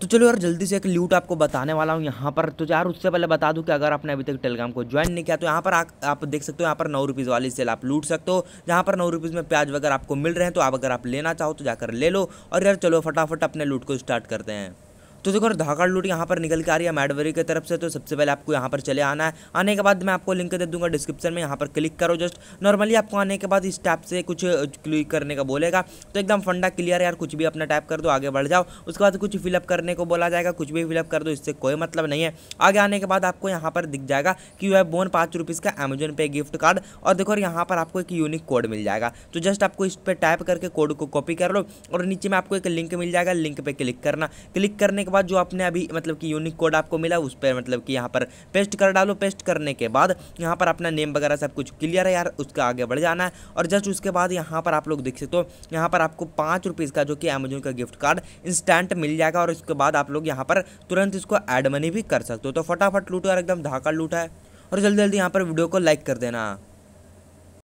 तो चलो यार जल्दी से एक लूट आपको बताने वाला हूँ यहाँ पर तो यार उससे पहले बता दूँ कि अगर आपने अभी तक टेलीग्राम को ज्वाइन नहीं किया तो यहाँ पर आ, आप देख सकते हो यहाँ पर नौ रुपीज़ वाली सेल आप लूट सकते हो जहाँ पर नौ रुपीज़ में प्याज वगैरह आपको मिल रहे हैं तो आप अगर आप लेना चाहो तो जाकर ले लो और यार चलो फटाफट अपने लूट को स्टार्ट करते हैं तो देखो धाकड़ लूट यहाँ पर निकल के आ रही है मैडवरी की तरफ से तो सबसे पहले आपको यहाँ पर चले आना है आने के बाद मैं आपको लिंक दे दूंगा डिस्क्रिप्शन में यहाँ पर क्लिक करो जस्ट नॉर्मली आपको आने के बाद इस टैप से कुछ क्लिक करने का बोलेगा तो एकदम फंडा क्लियर है यार कुछ भी अपना टाइप कर दो आगे बढ़ जाओ उसके बाद कुछ फिलअप करने को बोला जाएगा कुछ भी फिलअप कर दो इससे कोई मतलब नहीं है आगे आने के बाद आपको यहाँ पर दिख जाएगा कि यू बोन पाँच रुपीज़ का अमेजोन पे गिफ्ट कार्ड और देखो यहाँ पर आपको एक यूनिक कोड मिल जाएगा तो जस्ट आपको इस पर टाइप करके कोड को कॉपी कर लो और नीचे में आपको एक लिंक मिल जाएगा लिंक पर क्लिक करना क्लिक करने के बाद जो आपने अभी मतलब कि यूनिक कोड आपको मिला उस पर मतलब कि यहाँ पर पेस्ट कर डालो पेस्ट करने के बाद यहाँ पर अपना नेम वगैरह सब कुछ क्लियर है यार उसका आगे बढ़ जाना है और जस्ट उसके बाद यहाँ पर आप लोग देख सकते हो यहाँ पर आपको पाँच रुपीज़ का जो कि अमेजोन का गिफ्ट कार्ड इंस्टेंट मिल जाएगा और उसके बाद आप लोग यहाँ पर तुरंत इसको एड मनी भी कर सकते हो तो फटाफट लूटो यार एकदम धाका लूटा है और जल्दी जल्दी यहाँ पर वीडियो को लाइक कर देना